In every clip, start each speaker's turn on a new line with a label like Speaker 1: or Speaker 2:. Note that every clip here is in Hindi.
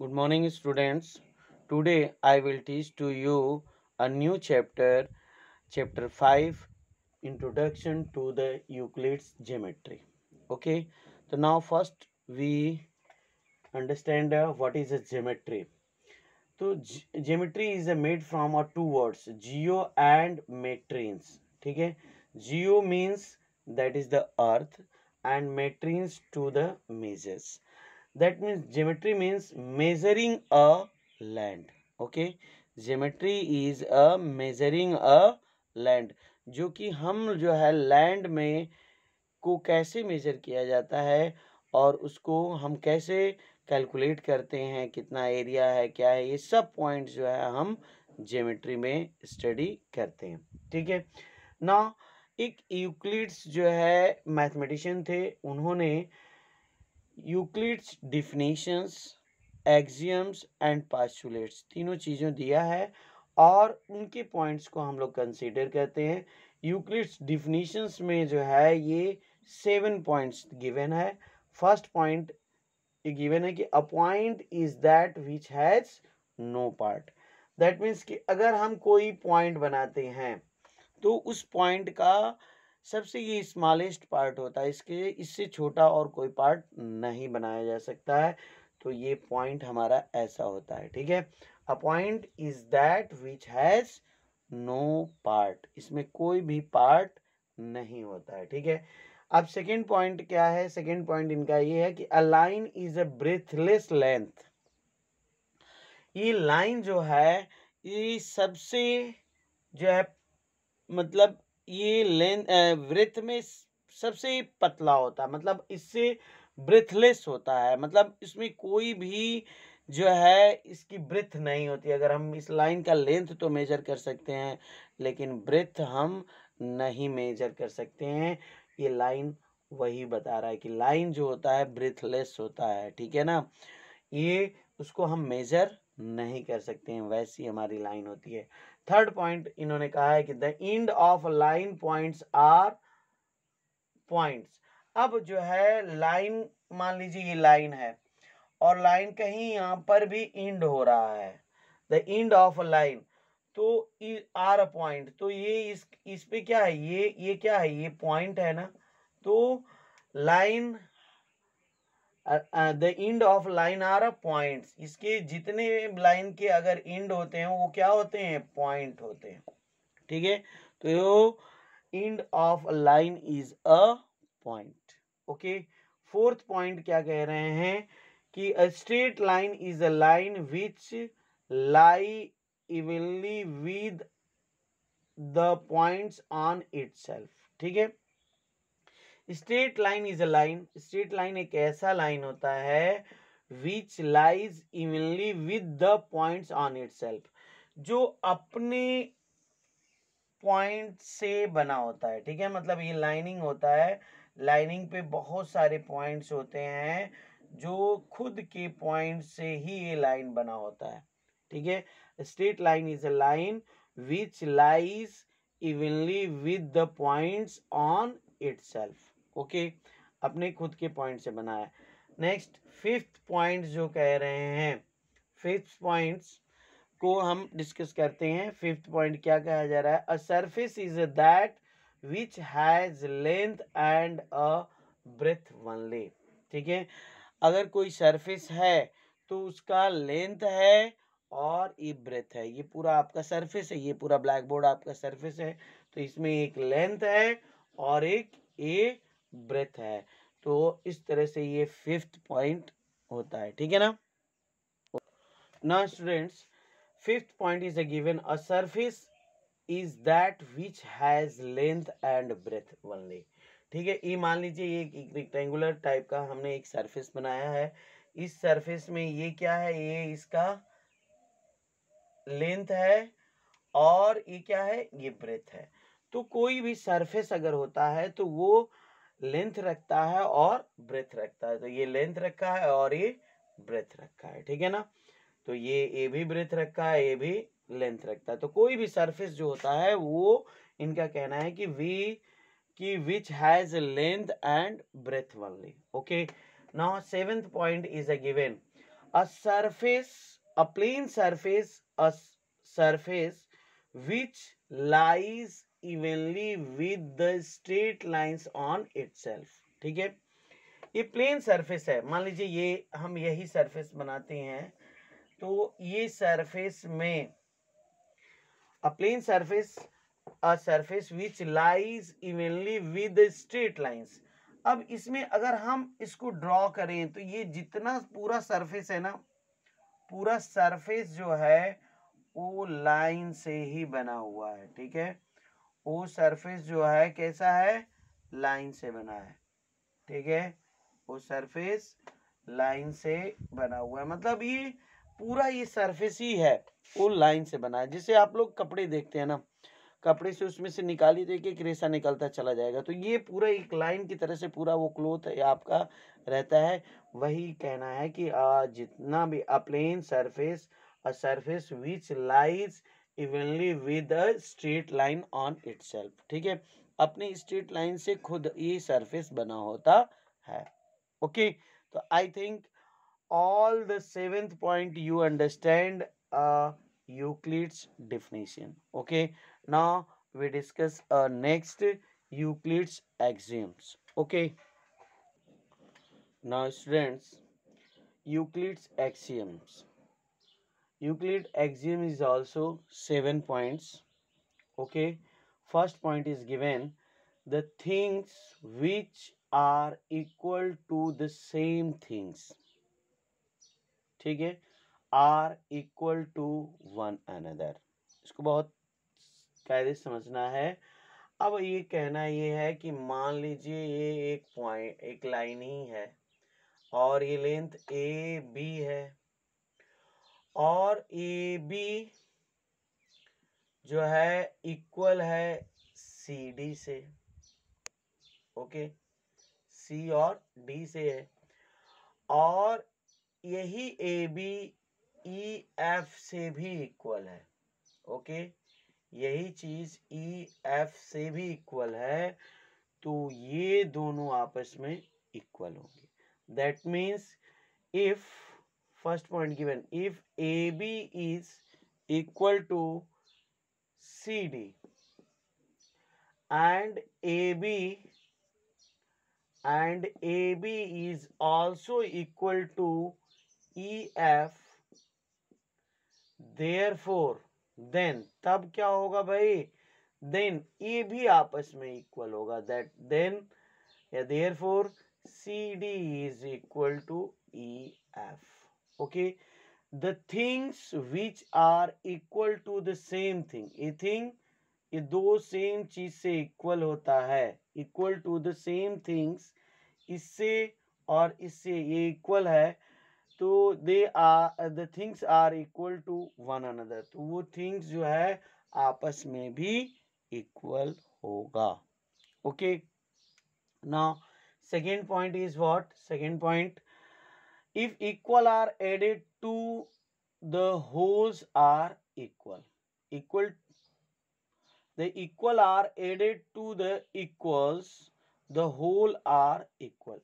Speaker 1: Good morning students. Today I will teach to you a new chapter, chapter 5, Introduction to the Euclid's Geometry. Okay, so now first we understand uh, what is a geometry. So ge geometry is uh, made from uh, two words, geo and matrines. Okay, geo means that is the earth and matrines to the measures. That means geometry means measuring a land okay geometry is a measuring a land जो कि हम जो है लैंड में को कैसे मेजर किया जाता है और उसको हम कैसे कैलकुलेट करते हैं कितना एरिया है क्या है ये सब पॉइंट्स जो है हम जियोमेट्री में स्टडी करते हैं ठीक है ना एक यूक्लिड्स जो है मैथमेटिशियन थे उन्होंने Euclid's definitions axioms and postulates तीनों चीज़ों दिया है और उनके पॉइंट्स को हम लोग कंसिडर करते हैं यूक्लिड्स डिफिनीशंस में जो है ये सेवन पॉइंट्स गिवन है फर्स्ट पॉइंट ये गिवन है कि a point is that which has no part that means कि अगर हम कोई पॉइंट बनाते हैं तो उस पॉइंट का सबसे ये स्मॉलेस्ट पार्ट होता है इसके इससे छोटा और कोई पार्ट नहीं बनाया जा सकता है तो ये पॉइंट हमारा ऐसा होता है ठीक है a point is that which has no part इसमें कोई भी पार्ट नहीं होता है ठीक है अब सेकेंड पॉइंट क्या है सेकेंड पॉइंट इनका ये है कि a line is a breathless length ये लाइन जो है ये सबसे जो है मतलब ये लेंथ वृत्त में सबसे पतला होता है मतलब इससे ब्रिथलेस होता है मतलब इसमें कोई भी जो है इसकी ब्रिथ नहीं होती अगर हम इस लाइन का लेंथ तो मेजर कर सकते हैं लेकिन ब्रिथ हम नहीं मेजर कर सकते हैं ये लाइन वही बता रहा है कि लाइन जो होता है ब्रिथलेस होता है ठीक है ना ये उसको हम मेजर नहीं कर सकते हैं वैसी हमारी लाइन होती है थर्ड पॉइंट इन्होंने कहा है कि the end of line points are points अब जो है लाइन मान लीजिए ये लाइन है और लाइन कहीं यहाँ पर भी इंड हो रहा है द इंड ऑफ लाइन तो आर अ पॉइंट तो ये इस इस पे क्या है ये ये क्या है ये पॉइंट है ना तो line the end of line are a point इसके जितने लाइन के अगर इंड होते हैं वो क्या होते हैं पॉइंट होते हैं ठीक है तो end of line is a point okay fourth point क्या कह रहे हैं कि a straight line is a line which lie evenly with the points on it ठीक है straight line is a line straight line एक ऐसा लाइन होता है which lies evenly with the points on it जो अपने पॉइंट से बना होता है ठीक है मतलब ये लाइनिंग होता है लाइनिंग पे बहुत सारे पॉइंट्स होते हैं जो खुद के पॉइंट से ही ये लाइन बना होता है ठीक है straight line is a line which lies evenly with the points on itself okay अपने खुद के पॉइंट से बनाया नेक्स्ट फिफ्थ पॉइंट जो कह रहे हैं फिफ्थ पॉइंट्स को हम डिस्कस करते हैं फिफ्थ पॉइंट क्या कहा जा रहा है a surface is that which has length and a breadth only ठीक है अगर कोई सरफेस है तो उसका लेंथ है और ये ब्रेथ है ये पूरा आपका सरफेस है ये पूरा ब्लैक बोर्ड आपका सरफेस है तो इसमें एक लेंथ है और एक ए ब्रेथ है तो इस तरह से ये फिफ्थ पॉइंट होता है ठीक है ना ना students fifth point is a given a surface is that which has length and breadth only ठीक है ये मान लीजिए ये एक रेक्टेंगुलर टाइप का हमने एक सरफेस बनाया है इस सरफेस में ये क्या है ये इसका लेंथ है और ये क्या है ये ब्रेथ है तो कोई भी सरफेस अगर होता है तो वो लेंथ रखता है और ब्रेथ रखता है तो ये लेंथ रखा है और ये ब्रेथ रखा है ठीक है ना तो ये ए भी ब्रेथ रखा है ए भी लेंथ रखता है तो कोई भी सरफेस जो होता है वो इनका कहना है कि वी की which has length and breadth only okay now seventh point is a given a surface a plane surface a surface which lies evenly with the straight lines on itself ठीक है ये प्लेन सरफेस है मान लीजिए ये हम यही सरफेस बनाते हैं तो ये सरफेस में a plane surface a surface which lies evenly with straight lines अब इसमें अगर हम इसको ड्रॉ करें तो ये जितना पूरा सरफेस है ना पूरा सरफेस जो है वो लाइन से ही बना हुआ है ठीक है वो सरफेस जो है कैसा है लाइन से बना है ठीक है वो सरफेस लाइन से बना हुआ है मतलब ये पूरा ये सरफेस ही है वो लाइन से बना है जैसे आप लोग कपड़े देखते हैं ना कपड़े से उसमें से निकाली तो एक एक रेसा निकलता चला जाएगा तो ये पूरा एक लाइन की तरह से पूरा वो क्लोथ है आपका रहता है वही कहना है कि आ, जितना भी a plane surface a surface which lies evenly with a straight line on itself ठीक है अपनी स्ट्रेट लाइन से खुद ये सरफेस बना होता है ओके तो I think all the seventh point you understand Euclid's definition okay now we discuss uh, next Euclid's axioms. Okay. Now students, Euclid's axioms. Euclid axiom is also seven points. Okay, first point is given the things which are equal to the same things. ठीक है are equal to one another इसको बहुत कायदे समझना है अब ये कहना ये है कि मान लीजिए ये एक पॉइंट एक लाइन ही है और ये लेंथ ए बी है और ए बी जो है इक्वल है सी डी से ओके सी और डी से है और यही ए बी ई एफ से भी इक्वल है ओके यही चीज ई e, एफ से भी इक्वल है तो ये दोनों आपस में इक्वल होंगे that means if first point given if ab is equal to cd and ab and ab is also equal to ef therefore then तब क्या होगा भाई देन ई भी आपस में इक्वल होगा दैट देन या therefore C D is equal to E F okay the things which are equal to the same thing a thing ये दो सेम चीज से इक्वल होता है equal to the same things इससे और इससे ये इक्वल है तो they are the things are equal to one another तो वो थिंग्स जो है आपस में भी इक्वल होगा okay now second point is what second point if equal are added to the holes are equal equal the equal are added to the equals the whole are equal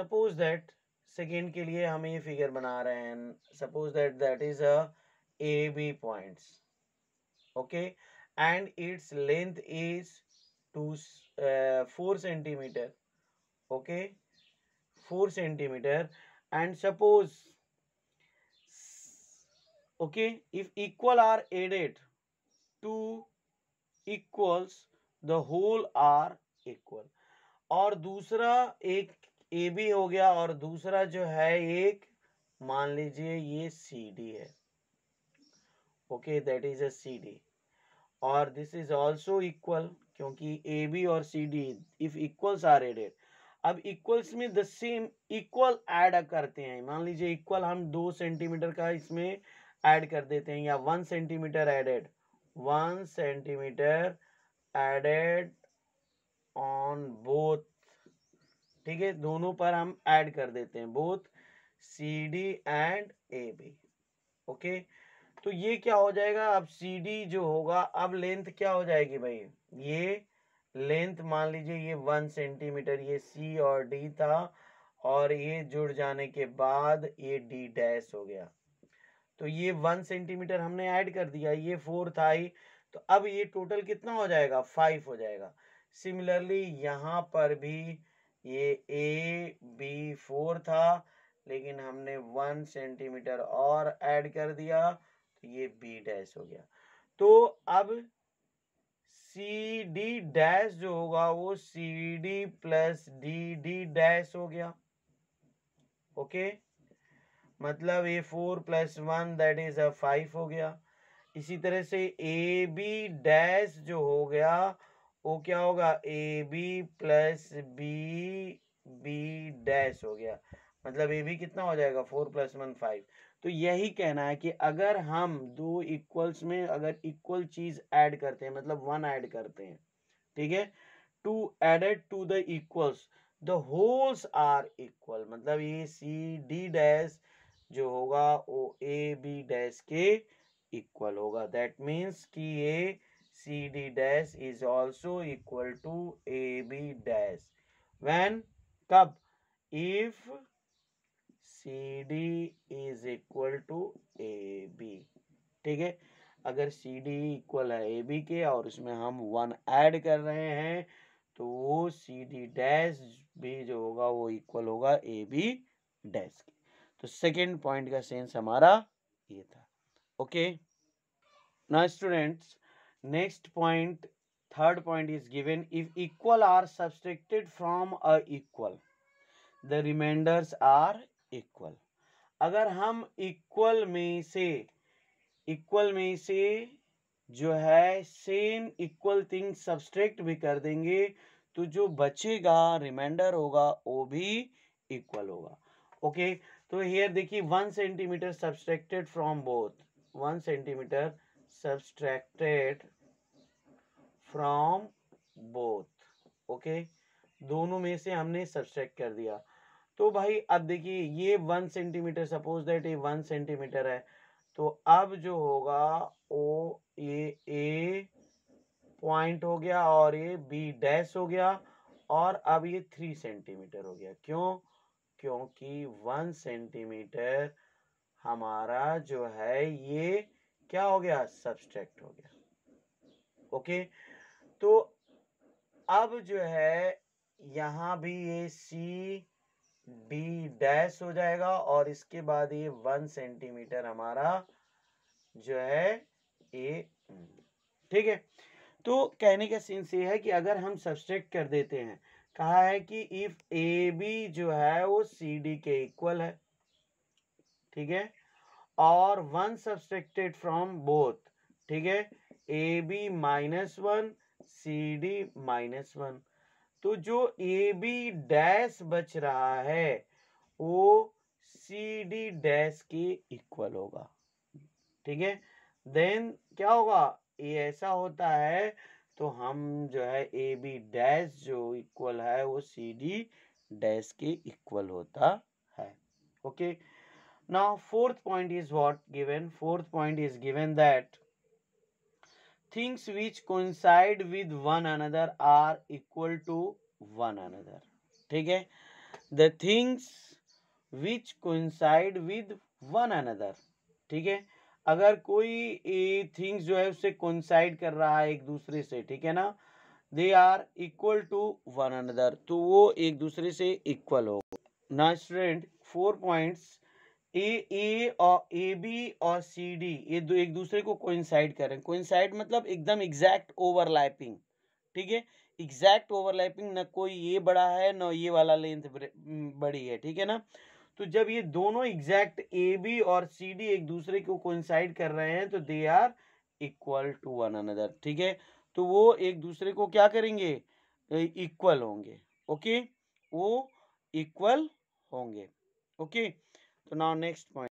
Speaker 1: suppose that second के लिए हम ये फिगर बना रहे हैं suppose that that is a A B points okay and its length is two four centimetre okay four centimetre and suppose okay if equal are added two equals the whole are equal और दूसरा एक ए बी हो गया और दूसरा जो है एक मान लीजिए ये सी डी है okay that is a C D और दिस इज ऑल्सो इक्वल क्योंकि ए बी और C D if equals are added अब इक्वल्स में द सेम इक्वल ऐड करते हैं मान लीजिए इक्वल हम दो सेंटीमीटर का इसमें ऐड कर देते हैं या one centimetre added one centimetre added on both ठीक है दोनों पर हम ऐड कर देते हैं both C D and A B okay तो ये क्या हो जाएगा अब सी डी जो होगा अब लेंथ क्या हो जाएगी भाई ये लेंथ मान लीजिए ये वन सेंटीमीटर ये सी और डी था और ये जुड़ जाने के बाद ये डी डैश हो गया तो ये वन सेंटीमीटर हमने ऐड कर दिया ये फोर था ही तो अब ये टोटल कितना हो जाएगा फाइव हो जाएगा सिमिलरली यहाँ पर भी ये ए बी फोर था लेकिन हमने वन सेंटीमीटर और ऐड कर दिया तो ये बी डैश हो गया तो अब सी डी डैश जो होगा वो C D plus D D dash हो गया ओके okay? मतलब A four plus one that is a five हो गया इसी तरह से ए बी डैश जो हो गया वो क्या होगा A B plus B B dash हो गया मतलब ए बी कितना हो जाएगा फोर प्लस वन फाइव तो यही कहना है कि अगर हम दो इक्वल्स में अगर इक्वल चीज ऐड करते हैं मतलब वन ऐड करते हैं ठीक है to added to the equals the wholes are equal मतलब ये सी डी डैश जो होगा वो ए बी डैश के इक्वल होगा दैट मीन्स कि ये C D dash is also equal to A B dash when कब if C D is equal to A B ठीक है अगर सी डी इक्वल है ए बी के और इसमें हम वन ऐड कर रहे हैं तो वो सी डी डैश भी जो होगा वो इक्वल होगा ए बी डैश के तो सेकेंड पॉइंट का सेंस हमारा ये था ओके ना students next point third point is given if equal are subtracted from a equal the remainders are equal अगर हम इक्वल में से इक्वल में से जो है सेम इक्वल थिंग सब्सट्रैक्ट भी कर देंगे तो जो बचेगा रिमाइंडर होगा वो भी इक्वल होगा ओके तो हेयर देखिए one centimetre subtracted from both one centimetre subtracted from both okay दोनों में से हमने सब्सट्रैक्ट कर दिया तो भाई अब देखिए ये वन सेंटीमीटर सपोज दैट ये वन सेंटीमीटर है तो अब जो होगा ओ ये ए पॉइंट हो गया और ये बी डैश हो गया और अब ये थ्री सेंटीमीटर हो गया क्यों क्योंकि वन सेंटीमीटर हमारा जो है ये क्या हो गया सब्सट्रैक्ट हो गया ओके तो अब जो है यहां भी ये सी बी हम्म। डैश हो जाएगा और इसके बाद ये वन सेंटीमीटर हमारा जो है ए हम्म। ठीक है तो कहने का सेंस ये है कि अगर हम सब्सट्रैक्ट कर देते हैं कहा है कि इफ ए बी जो है वो सी डी के इक्वल है ठीक है और वन सब्सट्रैक्टेड फ्रॉम बोथ ठीक है A B minus one C D minus one तो जो ए बी डैश बच रहा है वो सी डी डैश के इक्वल होगा ठीक है देन क्या होगा ये ऐसा होता है तो हम जो है ए बी डैश जो इक्वल है वो सी डी डैश के इक्वल होता है okay now fourth point is what given fourth point is given that things which coincide with one another are equal to one another ठीक है the things which coincide with one another ठीक है अगर कोई थिंग्स जो है उससे कोइंसाइड कर रहा है एक दूसरे से ठीक है ना they are equal to one another तो वो एक दूसरे से इक्वल हो ना student four points A A और ए बी और सी डी ये दो एक दूसरे को कोइंसाइड करें कोइंसाइड मतलब एकदम एग्जैक्ट ओवरलैपिंग ठीक है एग्जैक्ट ओवरलैपिंग ना कोई ये बड़ा है ना ये वाला लेंथ बड़ी है ठीक है ना तो जब ये दोनों एग्जैक्ट ए बी और सी डी एक दूसरे को कोइंसाइड कर रहे हैं तो they are equal to one another ठीक है तो वो एक दूसरे को क्या करेंगे इक्वल होंगे ओके वो इक्वल होंगे okay So now next point.